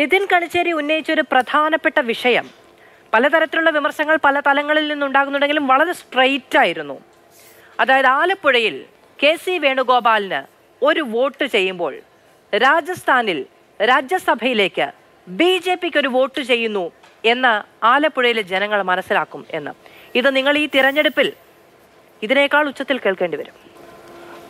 നിതിൻ കണിച്ചേരി ഉന്നയിച്ച ഒരു പ്രധാനപ്പെട്ട വിഷയം പലതരത്തിലുള്ള വിമർശങ്ങൾ പല തലങ്ങളിൽ നിന്നുണ്ടാകുന്നുണ്ടെങ്കിലും വളരെ സ്ട്രെയിറ്റ് ആയിരുന്നു അതായത് ആലപ്പുഴയിൽ കെ സി വേണുഗോപാലിന് ഒരു വോട്ട് ചെയ്യുമ്പോൾ രാജസ്ഥാനിൽ രാജ്യസഭയിലേക്ക് ബി ജെ പിക്ക് ഒരു വോട്ട് ചെയ്യുന്നു എന്ന് ആലപ്പുഴയിലെ ജനങ്ങൾ മനസ്സിലാക്കും എന്ന് ഇത് നിങ്ങൾ ഈ തിരഞ്ഞെടുപ്പിൽ ഇതിനേക്കാൾ ഉച്ചത്തിൽ കേൾക്കേണ്ടി വരും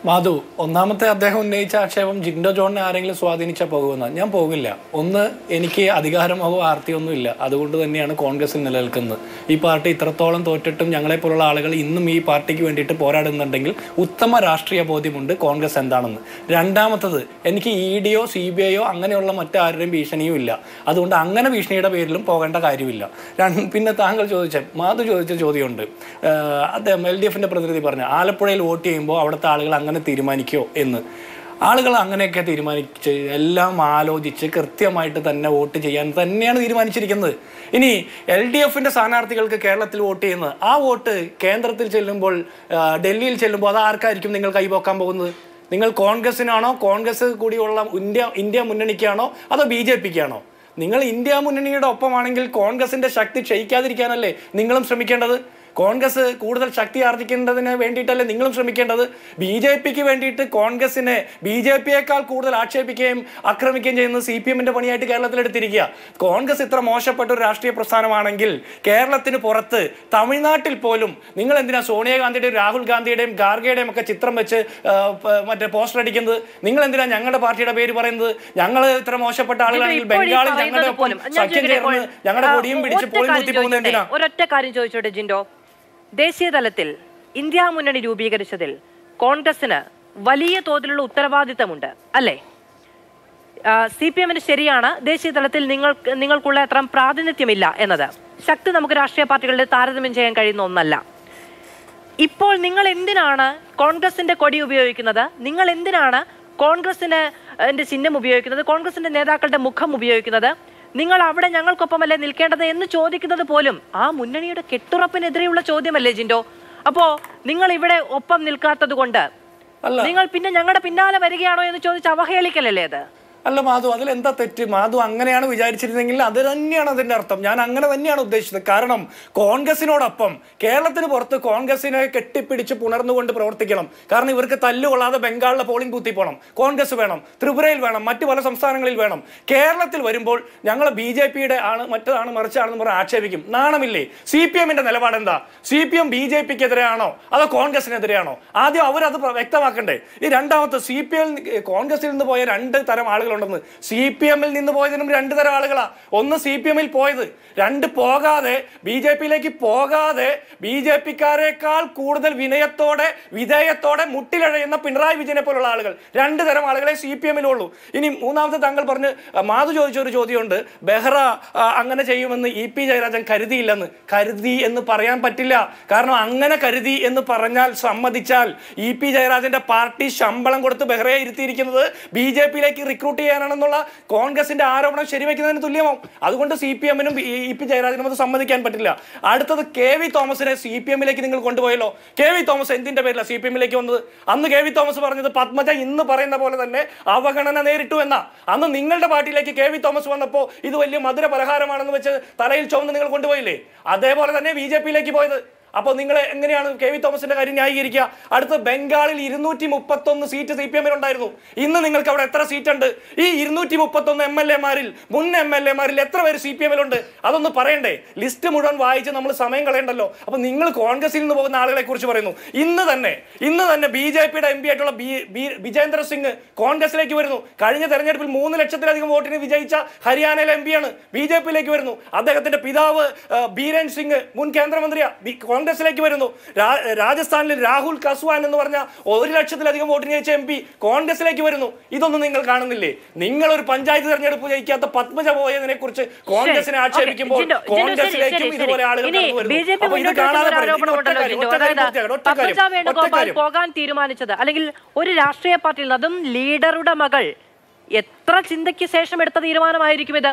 മാധു ഒന്നാമത്തെ അദ്ദേഹം ഉന്നയിച്ച ആക്ഷേപം ജിൻഡോ ജോണിനെ ആരെങ്കിലും സ്വാധീനിച്ച പോകുമെന്നാണ് ഞാൻ പോകില്ല ഒന്ന് എനിക്ക് അധികാരമോ ആർത്തിയൊന്നും ഇല്ല അതുകൊണ്ട് തന്നെയാണ് കോൺഗ്രസിൽ നിലനിൽക്കുന്നത് ഈ പാർട്ടി ഇത്രത്തോളം തോറ്റിട്ടും പോലുള്ള ആളുകൾ ഇന്നും ഈ പാർട്ടിക്ക് വേണ്ടിയിട്ട് പോരാടുന്നുണ്ടെങ്കിൽ ഉത്തമ രാഷ്ട്രീയ ബോധ്യമുണ്ട് കോൺഗ്രസ് എന്താണെന്ന് രണ്ടാമത്തത് എനിക്ക് ഇ ഡിയോ സി ബി ഐയോ അങ്ങനെയുള്ള മറ്റാരുടെയും ഭീഷണിയും ഇല്ല അതുകൊണ്ട് അങ്ങനെ ഭീഷണിയുടെ പേരിലും പോകേണ്ട കാര്യമില്ല പിന്നെ താങ്കൾ ചോദിച്ച മാധു ചോദിച്ച ചോദ്യമുണ്ട് അദ്ദേഹം എൽ ഡി എഫിൻ്റെ പ്രതിനിധി പറഞ്ഞു ആലപ്പുഴയിൽ വോട്ട് ചെയ്യുമ്പോൾ അവിടുത്തെ ആളുകൾ അങ്ങനെ അങ്ങനെ തീരുമാനിക്കുമോ എന്ന് ആളുകൾ അങ്ങനെയൊക്കെ തീരുമാനിച്ച് എല്ലാം ആലോചിച്ച് കൃത്യമായിട്ട് തന്നെ വോട്ട് ചെയ്യാൻ തന്നെയാണ് തീരുമാനിച്ചിരിക്കുന്നത് ഇനി എൽ ഡി എഫിൻ്റെ സ്ഥാനാർത്ഥികൾക്ക് കേരളത്തിൽ വോട്ട് ചെയ്യുന്നത് ആ വോട്ട് കേന്ദ്രത്തിൽ ചെല്ലുമ്പോൾ ഡൽഹിയിൽ ചെല്ലുമ്പോൾ അത് ആർക്കായിരിക്കും നിങ്ങൾ കൈപോക്കാൻ പോകുന്നത് നിങ്ങൾ കോൺഗ്രസിനാണോ കോൺഗ്രസ് കൂടിയുള്ള ഇന്ത്യ ഇന്ത്യ മുന്നണിക്കാണോ അതോ ബി ജെ പിക്കാണോ നിങ്ങൾ ഇന്ത്യ മുന്നണിയുടെ ഒപ്പമാണെങ്കിൽ കോൺഗ്രസിൻ്റെ ശക്തി ക്ഷയിക്കാതിരിക്കാനല്ലേ നിങ്ങളും ശ്രമിക്കേണ്ടത് കോൺഗ്രസ് കൂടുതൽ ശക്തി ആർജിക്കേണ്ടതിന് വേണ്ടിയിട്ടല്ലേ നിങ്ങളും ശ്രമിക്കേണ്ടത് ബി ജെ പിക്ക് വേണ്ടിയിട്ട് കോൺഗ്രസിനെ ബി ജെ പിയേക്കാൾ കൂടുതൽ ആക്ഷേപിക്കുകയും ആക്രമിക്കുകയും ചെയ്യുന്ന സി പി എമ്മിന്റെ പണിയായിട്ട് കേരളത്തിലെടുത്തിരിക്കുക കോൺഗ്രസ് ഇത്ര മോശപ്പെട്ട ഒരു രാഷ്ട്രീയ പ്രസ്ഥാനമാണെങ്കിൽ കേരളത്തിന് പുറത്ത് തമിഴ്നാട്ടിൽ പോലും നിങ്ങൾ എന്തിനാ സോണിയാഗാന്ധിയുടെയും രാഹുൽ ഗാന്ധിയുടെയും ഗാർഗയുടെയും ഒക്കെ ചിത്രം വെച്ച് മറ്റേ പോസ്റ്റർ അടിക്കുന്നത് നിങ്ങൾ എന്തിനാ ഞങ്ങളുടെ പാർട്ടിയുടെ പേര് പറയുന്നത് ഞങ്ങൾ ഇത്ര മോശപ്പെട്ട ആളുകളാണെങ്കിൽ ബംഗാളിൽ ഞങ്ങളുടെ ഒപ്പം സഖ്യം ചേർന്ന് ഞങ്ങളുടെ കൊടിയും പിടിച്ച് പോയി കുത്തി പോകുന്നത് എന്തിനാ ഒരൊറ്റ കാര്യം ചോദിച്ചോട്ടെ ജിൻഡോ ദേശീയതലത്തിൽ ഇന്ത്യ മുന്നണി രൂപീകരിച്ചതിൽ കോൺഗ്രസിന് വലിയ തോതിലുള്ള ഉത്തരവാദിത്തമുണ്ട് അല്ലേ സി പി എമ്മിന് ശരിയാണ് ദേശീയ തലത്തിൽ നിങ്ങൾ നിങ്ങൾക്കുള്ള അത്ര പ്രാതിനിധ്യമില്ല എന്നത് ശക്തി നമുക്ക് രാഷ്ട്രീയ പാർട്ടികളുടെ താരതമ്യം ചെയ്യാൻ കഴിയുന്ന ഒന്നല്ല ഇപ്പോൾ നിങ്ങൾ എന്തിനാണ് കോൺഗ്രസിന്റെ കൊടി ഉപയോഗിക്കുന്നത് നിങ്ങൾ എന്തിനാണ് കോൺഗ്രസിന് ചിഹ്നം ഉപയോഗിക്കുന്നത് കോൺഗ്രസിന്റെ നേതാക്കളുടെ മുഖം ഉപയോഗിക്കുന്നത് നിങ്ങൾ അവിടെ ഞങ്ങൾക്കൊപ്പമല്ലേ നിൽക്കേണ്ടത് എന്ന് ചോദിക്കുന്നത് പോലും ആ മുന്നണിയുടെ കെട്ടുറപ്പിനെതിരെയുള്ള ചോദ്യമല്ലേ ജിൻഡോ അപ്പോ നിങ്ങൾ ഇവിടെ ഒപ്പം നിൽക്കാത്തത് കൊണ്ട് നിങ്ങൾ പിന്നെ ഞങ്ങളുടെ പിന്നാലെ വരികയാണോ എന്ന് ചോദിച്ച് അവഹേളിക്കലല്ലേ അത് അല്ല മാധു അതിലെന്താ തെറ്റ് മാധു അങ്ങനെയാണ് വിചാരിച്ചിരുന്നെങ്കിൽ അത് തന്നെയാണ് അതിൻ്റെ അർത്ഥം ഞാൻ അങ്ങനെ തന്നെയാണ് ഉദ്ദേശിച്ചത് കാരണം കോൺഗ്രസിനോടൊപ്പം കേരളത്തിന് പുറത്ത് കോൺഗ്രസിനെ കെട്ടിപ്പിടിച്ച് പുണർന്നുകൊണ്ട് പ്രവർത്തിക്കണം കാരണം ഇവർക്ക് തല്ലുകൊള്ളാതെ ബംഗാളിലെ പോളിംഗ് കൂത്തി പോകണം കോൺഗ്രസ് വേണം ത്രിപുരയിൽ വേണം മറ്റു പല സംസ്ഥാനങ്ങളിൽ വേണം കേരളത്തിൽ വരുമ്പോൾ ഞങ്ങൾ ബി ജെ പിയുടെ ആണ് മറ്റതാണ് മറിച്ചാണെന്ന് പറഞ്ഞാൽ ആക്ഷേപിക്കും നാണമില്ലേ സി പി എമ്മിന്റെ നിലപാട് എന്താ C P M B J പിക്ക് എതിരെയാണോ അതോ കോൺഗ്രസിനെതിരെയാണോ ആദ്യം അവരത് വ്യക്തമാക്കണ്ടേ ഈ രണ്ടാമത്തെ സി പി എം കോൺഗ്രസിൽ നിന്ന് പോയ രണ്ട് തരം ആളുകൾ ഉണ്ടെന്ന് സി പി എമ്മിൽ നിന്ന് പോയതിനും രണ്ട് തരം ആളുകളാണ് ഒന്ന് സി പി എമ്മിൽ പോയത് രണ്ട് പോകാതെ ബി ജെ പിയിലേക്ക് പോകാതെ ബി ജെ പിക്കാരേക്കാൾ കൂടുതൽ വിനയത്തോടെ വിധേയത്തോടെ മുട്ടിലഴയുന്ന പിണറായി വിജയനെ പോലുള്ള ആളുകൾ രണ്ട് തരം ആളുകളെ സി പി എമ്മിലുള്ളൂ ഇനി മൂന്നാമത്തെ താങ്കൾ പറഞ്ഞ് മാധു ചോദിച്ച ഒരു ചോദ്യമുണ്ട് ബെഹ്റ അങ്ങനെ ചെയ്യുമെന്ന് ഇ പി ജയരാജൻ കരുതിയില്ലെന്ന് കരുതി എന്ന് പറയാൻ പറ്റില്ല കാരണം അങ്ങനെ കരുതി എന്ന് പറഞ്ഞാൽ സമ്മതിച്ചാൽ ഇ പി ജയരാജന്റെ പാർട്ടി ശമ്പളം കൊടുത്ത് ബെഹ്റയെ ഇരുത്തിയിരിക്കുന്നത് ബി ജെ പിയിലേക്ക് റിക്രൂട്ട് ചെയ്യാനാണെന്നുള്ള കോൺഗ്രസിന്റെ ആരോപണം ശരിവെക്കുന്നതിന് തുല്യമാവും അതുകൊണ്ട് സി പി എമ്മിനും ഇ പി ജയരാജനും അത് സമ്മതിക്കാൻ പറ്റില്ല അടുത്തത് കെ വി തോമസിനെ സി പി എമ്മിലേക്ക് നിങ്ങൾ കൊണ്ടുപോയല്ലോ കെ വി തോമസ് എന്തിന്റെ പേരിലാണ് സി പി എമ്മിലേക്ക് വന്നത് അന്ന് കെ വി തോമസ് പറഞ്ഞത് പത്മജ ഇന്ന് പറയുന്ന പോലെ തന്നെ അവഗണന നേരിട്ടു എന്നാ അന്ന് നിങ്ങളുടെ പാർട്ടിയിലേക്ക് കെ വി തോമസ് വന്നപ്പോൾ ഇത് വലിയ മധുര പലഹാരമാണെന്ന് വെച്ച് തലയിൽ ചോന്ന് നിങ്ങൾ കൊണ്ടുപോയില്ലേ അതേപോലെ തന്നെ ബി ജെ പിയിലേക്ക് പോയത് അപ്പോൾ നിങ്ങൾ എങ്ങനെയാണ് കെ വി തോമസിന്റെ കാര്യം ന്യായീകരിക്കുക അടുത്ത ബംഗാളിൽ ഇരുന്നൂറ്റി മുപ്പത്തൊന്ന് സീറ്റ് സി പി ഉണ്ടായിരുന്നു ഇന്ന് നിങ്ങൾക്ക് അവിടെ എത്ര സീറ്റ് ഉണ്ട് ഈ ഇരുന്നൂറ്റി മുപ്പത്തൊന്ന് എം എൽ മാരിൽ മുൻ എം എൽ മാരിൽ എത്ര പേര് സി പി ഉണ്ട് അതൊന്ന് പറയണ്ടേ ലിസ്റ്റ് മുഴുവൻ വായിച്ച് നമ്മൾ സമയം കളയണ്ടല്ലോ അപ്പോൾ നിങ്ങൾ കോൺഗ്രസിൽ നിന്ന് പോകുന്ന ആളുകളെ കുറിച്ച് പറയുന്നു ഇന്ന് തന്നെ ഇന്ന് തന്നെ ബി ജെ പിയുടെ എം പി ആയിട്ടുള്ള വിജേന്ദ്ര സിംഗ് കോൺഗ്രസിലേക്ക് വരുന്നു കഴിഞ്ഞ തെരഞ്ഞെടുപ്പിൽ മൂന്ന് ലക്ഷത്തിലധികം വോട്ടിന് വിജയിച്ച ഹരിയാനയിലെ എം പിയാണ് ബി ജെ പിയിലേക്ക് വരുന്നു അദ്ദേഹത്തിന്റെ പിതാവ് ബീരൻ സിംഗ് മുൻ കേന്ദ്രമന്ത്രിയാണ് കോൺഗ്രസിലേക്ക് വരുന്നു രാജസ്ഥാനിൽ രാഹുൽ കസ്വാൻ എന്ന് പറഞ്ഞ ഒരു ലക്ഷത്തിലധികം വോട്ട് ജയിച്ച എം പി കോൺഗ്രസിലേക്ക് വരുന്നു ഇതൊന്നും നിങ്ങൾ കാണുന്നില്ലേ നിങ്ങൾ ഒരു പഞ്ചായത്ത് തെരഞ്ഞെടുപ്പ് ജയിക്കാത്ത പത്മജ പോയതിനെ കുറിച്ച് കോൺഗ്രസിനെ ആക്ഷേപിക്കുമ്പോൾ കോൺഗ്രസിലേക്കും ഇതുപോലെ ആളുകൾ പോകാൻ തീരുമാനിച്ചത് അല്ലെങ്കിൽ ഒരു രാഷ്ട്രീയ പാർട്ടിയിൽ അതും ലീഡറുടെ മകൾ എത്ര ചിന്തയ്ക്ക് ശേഷം എടുത്ത തീരുമാനമായിരിക്കും ഇത്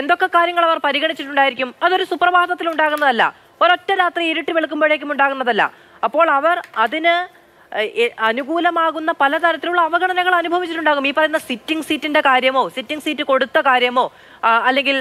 എന്തൊക്കെ കാര്യങ്ങൾ അവർ പരിഗണിച്ചിട്ടുണ്ടായിരിക്കും അതൊരു സുപ്രഭാതത്തിൽ ഉണ്ടാകുന്നതല്ല ഒരൊറ്റ രാത്രി ഇരുട്ട് വെളുക്കുമ്പോഴേക്കും ഉണ്ടാകുന്നതല്ല അപ്പോൾ അവർ അതിന് അനുകൂലമാകുന്ന പലതരത്തിലുള്ള അവഗണനകൾ അനുഭവിച്ചിട്ടുണ്ടാകും ഈ പറയുന്ന സിറ്റിംഗ് സീറ്റിന്റെ കാര്യമോ സിറ്റിംഗ് സീറ്റ് കൊടുത്ത കാര്യമോ അല്ലെങ്കിൽ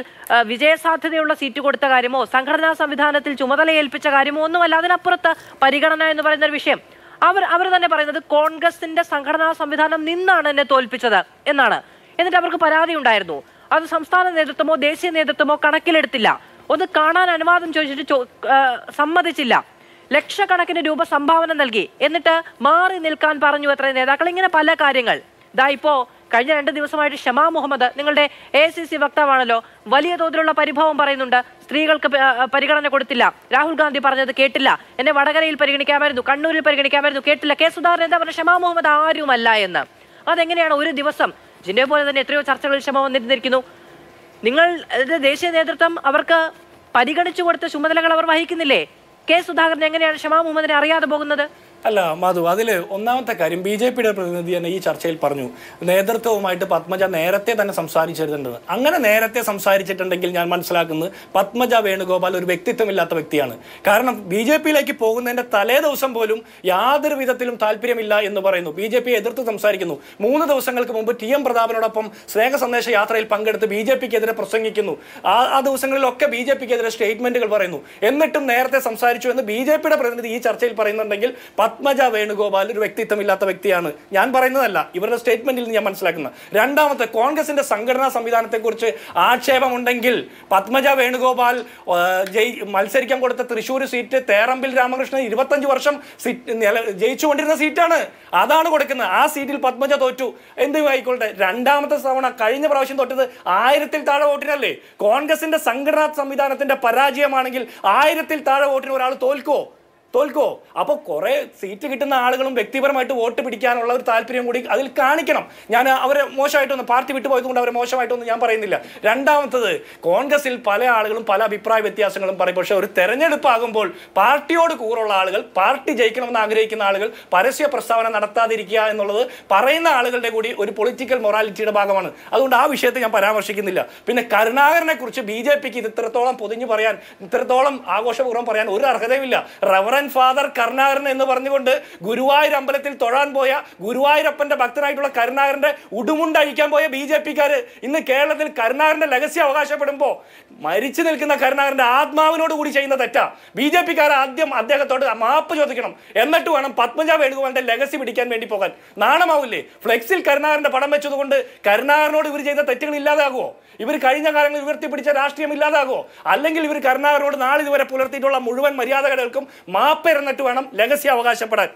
വിജയസാധ്യതയുള്ള സീറ്റ് കൊടുത്ത കാര്യമോ സംഘടനാ സംവിധാനത്തിൽ ചുമതല ഏൽപ്പിച്ച കാര്യമോ ഒന്നുമല്ല അതിനപ്പുറത്ത് പരിഗണന എന്ന് പറയുന്ന ഒരു വിഷയം അവർ അവർ തന്നെ പറയുന്നത് കോൺഗ്രസിന്റെ സംഘടനാ സംവിധാനം നിന്നാണ് എന്നെ തോൽപ്പിച്ചത് എന്നാണ് എന്നിട്ട് അവർക്ക് പരാതി ഉണ്ടായിരുന്നു അത് സംസ്ഥാന നേതൃത്വമോ ദേശീയ നേതൃത്വമോ കണക്കിലെടുത്തില്ല ഒന്ന് കാണാൻ അനുവാദം ചോദിച്ചിട്ട് സമ്മതിച്ചില്ല ലക്ഷക്കണക്കിന് രൂപ സംഭാവന നൽകി എന്നിട്ട് മാറി നിൽക്കാൻ പറഞ്ഞു എത്ര നേതാക്കൾ ഇങ്ങനെ പല കാര്യങ്ങൾ ദാ ഇപ്പോ കഴിഞ്ഞ രണ്ട് ദിവസമായിട്ട് ഷമാ മുഹമ്മദ് നിങ്ങളുടെ എ സി സി വക്താവാണല്ലോ വലിയ തോതിലുള്ള പരിഭവം പറയുന്നുണ്ട് സ്ത്രീകൾക്ക് പരിഗണന കൊടുത്തില്ല രാഹുൽ ഗാന്ധി പറഞ്ഞത് കേട്ടില്ല എന്നെ വടകരയിൽ പരിഗണിക്കാമായിരുന്നു കണ്ണൂരിൽ പരിഗണിക്കാമായിരുന്നു കേട്ടില്ല കെ സുധാകരൻ എന്താ പറഞ്ഞ ഷമാ മുഹമ്മദ് ആരുമല്ല എന്ന് അതെങ്ങനെയാണ് ഒരു ദിവസം ജിൻഡെ പോലെ തന്നെ എത്രയോ ചർച്ചകളിൽ ക്ഷമ വന്നിരുന്നിരിക്കുന്നു നിങ്ങളുടെ ദേശീയ നേതൃത്വം അവർക്ക് പരിഗണിച്ചു കൊടുത്ത ചുമതലകൾ അവർ വഹിക്കുന്നില്ലേ കെ സുധാകരൻ എങ്ങനെയാണ് ഷമാ മുഹമ്മദിനെ അറിയാതെ പോകുന്നത് അല്ല മാധു അതിൽ ഒന്നാമത്തെ കാര്യം ബി ജെ പിയുടെ പ്രതിനിധി തന്നെ ഈ ചർച്ചയിൽ പറഞ്ഞു നേതൃത്വവുമായിട്ട് പത്മജ നേരത്തെ തന്നെ സംസാരിച്ചിരുന്നുണ്ട് അങ്ങനെ നേരത്തെ സംസാരിച്ചിട്ടുണ്ടെങ്കിൽ ഞാൻ മനസ്സിലാക്കുന്നത് പത്മജ വേണുഗോപാൽ ഒരു വ്യക്തിത്വമില്ലാത്ത വ്യക്തിയാണ് കാരണം ബി ജെ പിയിലേക്ക് പോകുന്നതിൻ്റെ തലേ ദിവസം പോലും യാതൊരു വിധത്തിലും താല്പര്യമില്ല എന്ന് പറയുന്നു ബി ജെ എതിർത്ത് സംസാരിക്കുന്നു മൂന്ന് ദിവസങ്ങൾക്ക് മുമ്പ് ടി എം പ്രതാപനോടൊപ്പം സ്നേഹ സന്ദേശ യാത്രയിൽ പങ്കെടുത്ത് ബി ജെ പിക്കെതിരെ പ്രസംഗിക്കുന്നു ആ ആ ദിവസങ്ങളിലൊക്കെ ബി ജെ പിക്കെതിരെ സ്റ്റേറ്റ്മെൻറ്റുകൾ പറയുന്നു എന്നിട്ടും നേരത്തെ സംസാരിച്ചു എന്ന് ബി ജെ പിയുടെ പ്രതിനിധി ഈ ചർച്ചയിൽ പറയുന്നുണ്ടെങ്കിൽ പത്മജ വേണുഗോപാൽ ഒരു വ്യക്തിത്വമില്ലാത്ത വ്യക്തിയാണ് ഞാൻ പറയുന്നതല്ല ഇവരുടെ സ്റ്റേറ്റ്മെന്റിൽ നിന്ന് ഞാൻ മനസ്സിലാക്കുന്ന രണ്ടാമത്തെ കോൺഗ്രസിന്റെ സംഘടനാ സംവിധാനത്തെക്കുറിച്ച് ആക്ഷേപമുണ്ടെങ്കിൽ പത്മജ വേണുഗോപാൽ ജയി മത്സരിക്കാൻ കൊടുത്ത തൃശ്ശൂർ സീറ്റ് തേറമ്പിൽ രാമകൃഷ്ണൻ ഇരുപത്തഞ്ച് വർഷം ജയിച്ചുകൊണ്ടിരുന്ന സീറ്റാണ് അതാണ് കൊടുക്കുന്നത് ആ സീറ്റിൽ പത്മജ തോറ്റു എന്തും ആയിക്കോട്ടെ രണ്ടാമത്തെ തവണ കഴിഞ്ഞ പ്രാവശ്യം തൊട്ടത് ആയിരത്തിൽ താഴെ വോട്ടിനല്ലേ കോൺഗ്രസിന്റെ സംഘടനാ സംവിധാനത്തിന്റെ പരാജയമാണെങ്കിൽ ആയിരത്തിൽ താഴെ വോട്ടിന് ഒരാൾ തോൽക്കോ തോൽക്കോ അപ്പോൾ കുറേ സീറ്റ് കിട്ടുന്ന ആളുകളും വ്യക്തിപരമായിട്ട് വോട്ട് പിടിക്കാനുള്ള ഒരു താല്പര്യം കൂടി അതിൽ കാണിക്കണം ഞാൻ അവരെ മോശമായിട്ടൊന്നും പാർട്ടി വിട്ടുപോയതുകൊണ്ട് അവരെ മോശമായിട്ടൊന്നും ഞാൻ പറയുന്നില്ല രണ്ടാമത്തത് കോൺഗ്രസിൽ പല ആളുകളും പല അഭിപ്രായ വ്യത്യാസങ്ങളും പറയും പക്ഷേ ഒരു തെരഞ്ഞെടുപ്പാകുമ്പോൾ പാർട്ടിയോട് കൂറുള്ള ആളുകൾ പാർട്ടി ജയിക്കണമെന്ന് ആഗ്രഹിക്കുന്ന ആളുകൾ പരസ്യ പ്രസ്താവന നടത്താതിരിക്കുക എന്നുള്ളത് പറയുന്ന ആളുകളുടെ കൂടി ഒരു പൊളിറ്റിക്കൽ മൊറാലിറ്റിയുടെ ഭാഗമാണ് അതുകൊണ്ട് ആ വിഷയത്തെ ഞാൻ പരാമർശിക്കുന്നില്ല പിന്നെ കരുണാകരനെ കുറിച്ച് ബി ജെ പിക്ക് ഇത് ഇത്രത്തോളം പൊതിഞ്ഞു പറയാൻ ഇത്രത്തോളം ആഘോഷപൂർവ്വം പറയാൻ ഒരു അർഹതയുമില്ല റവറൻ ഫാദർ കരുണാകരൻ എന്ന് പറഞ്ഞുകൊണ്ട് ഗുരുവായൂർ അമ്പലത്തിൽ തൊഴാൻ പോയ ഗുരുവായൂരപ്പന്റെ ഭക്തനായിട്ടുള്ള കരുണാകരന്റെ ഉടുമുണ്ടഴിക്കാൻ പോയ ബി ജെ ഇന്ന് കേരളത്തിൽ കരുണാകരന്റെ ലഹസ്യ അവകാശപ്പെടുമ്പോൾ മരിച്ചു നിൽക്കുന്ന കരുണാകരന്റെ ആത്മാവിനോട് കൂടി ചെയ്യുന്ന തെറ്റാ ബി ജെ പിക്കാർ ആദ്യം അദ്ദേഹത്തോട് മാപ്പ് ചോദിക്കണം എന്നിട്ട് വേണം പത്മജ വേണുഗോപാലിന്റെ ലെഗസി പിടിക്കാൻ വേണ്ടി പോകാൻ നാണമാവില്ലേ ഫ്ലെക്സിൽ കരുണാകരന്റെ പടം വെച്ചതുകൊണ്ട് കരുണാകരനോട് ഇവർ ചെയ്ത തെറ്റുകൾ ഇല്ലാതാകുമോ ഇവർ കഴിഞ്ഞ കാലങ്ങളിൽ ഉയർത്തിപ്പിടിച്ച രാഷ്ട്രീയം ഇല്ലാതാകുമോ അല്ലെങ്കിൽ ഇവർ കരുണാകരനോട് നാളിതുവരെ പുലർത്തിയിട്ടുള്ള മുഴുവൻ മര്യാദകൾക്കും മാപ്പെരുന്നിട്ട് വേണം ലെഗസി അവകാശപ്പെടാൻ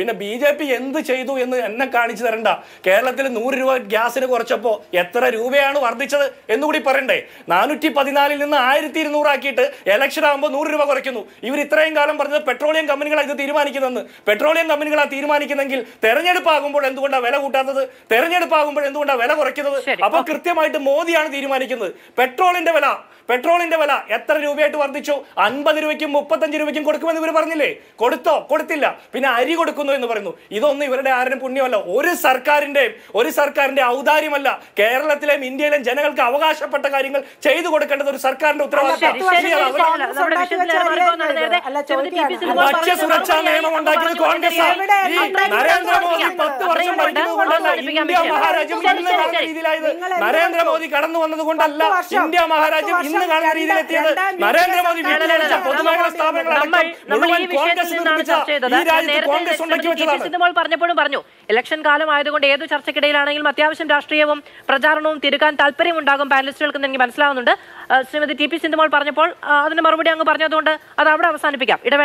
പിന്നെ ബി ജെ പി എന്ത് ചെയ്തു എന്ന് എന്നെ കാണിച്ചു തരണ്ട കേരളത്തിൽ നൂറ് രൂപ ഗ്യാസിന് കുറച്ചപ്പോൾ എത്ര രൂപയാണ് വർദ്ധിച്ചത് എന്നുകൂടി പറയണ്ടേ നാനൂറ്റി പതിനാലിൽ നിന്ന് ആയിരത്തി ഇരുന്നൂറാക്കിയിട്ട് ഇലക്ഷൻ ആകുമ്പോൾ നൂറ് രൂപ കുറയ്ക്കുന്നു ഇവർ ഇത്രയും കാലം പറഞ്ഞത് പെട്രോളിയം കമ്പനികളാണ് ഇത് തീരുമാനിക്കുന്നതെന്ന് പെട്രോളിയം കമ്പനികളാണ് തീരുമാനിക്കുന്നെങ്കിൽ തെരഞ്ഞെടുപ്പാകുമ്പോൾ എന്തുകൊണ്ടാണ് വില കൂട്ടാത്തത് തെരഞ്ഞെടുപ്പാകുമ്പോൾ എന്തുകൊണ്ടാണ് വില കുറയ്ക്കുന്നത് അപ്പോൾ കൃത്യമായിട്ട് മോദിയാണ് തീരുമാനിക്കുന്നത് പെട്രോളിന്റെ വില പെട്രോളിന്റെ വില എത്ര രൂപയായിട്ട് വർദ്ധിച്ചു അൻപത് രൂപയ്ക്കും മുപ്പത്തഞ്ച് രൂപയ്ക്കും കൊടുക്കുമെന്ന് ഇവർ പറഞ്ഞില്ലേ കൊടുത്തോ കൊടുത്തില്ല പിന്നെ അരി കൊടുക്കുന്നു കൊണ്ടുവന്നു എന്ന് പറയുന്നു ഇതൊന്നും ഇവരുടെ ആരും പുണ്യമല്ല ഒരു സർക്കാരിൻ്റെയും ഒരു സർക്കാരിൻ്റെ ഔദാര്യമല്ല കേരളത്തിലെയും ഇന്ത്യയിലെയും ജനങ്ങൾക്ക് അവകാശപ്പെട്ട കാര്യങ്ങൾ ചെയ്തു കൊടുക്കേണ്ടത് ഒരു സർക്കാരിന്റെ ഉത്തരവാദിത്തം നിയമം കോൺഗ്രസ് നരേന്ദ്രമോദി വർഷം മഹാരാജ്യം കടന്നു വന്നത് കൊണ്ടല്ല ഇന്ത്യ മഹാരാജ്യം ഇന്ന് കാണുന്ന രീതിയിലെത്തിയത് നരേന്ദ്രമോദി വീട്ടിലെ പൊതുമേഖലാ സ്ഥാപനങ്ങൾ മുഴുവൻ കോൺഗ്രസ് നിർമ്മിച്ച ഈ രാജ്യത്ത് കോൺഗ്രസ് ഉണ്ട് മോൾ പറഞ്ഞപ്പോഴും പറഞ്ഞു ഇലക്ഷൻ കാലം ആയതുകൊണ്ട് ഏത് ചർച്ചയ്ക്കിടയിലാണെങ്കിലും അത്യാവശ്യം രാഷ്ട്രീയവും പ്രചാരണവും തിരുക്കാൻ താല്പര്യം ഉണ്ടാകും പാനലിസ്റ്റുകൾക്ക് എനിക്ക് മനസ്സിലാവുന്നുണ്ട് ശ്രീമതി ടി പി സിന്ധുമോൾ പറഞ്ഞപ്പോൾ അതിന് മറുപടി അങ്ങ് പറഞ്ഞതുകൊണ്ട് അത് അവിടെ അവസാനിപ്പിക്കാം ഇടവേള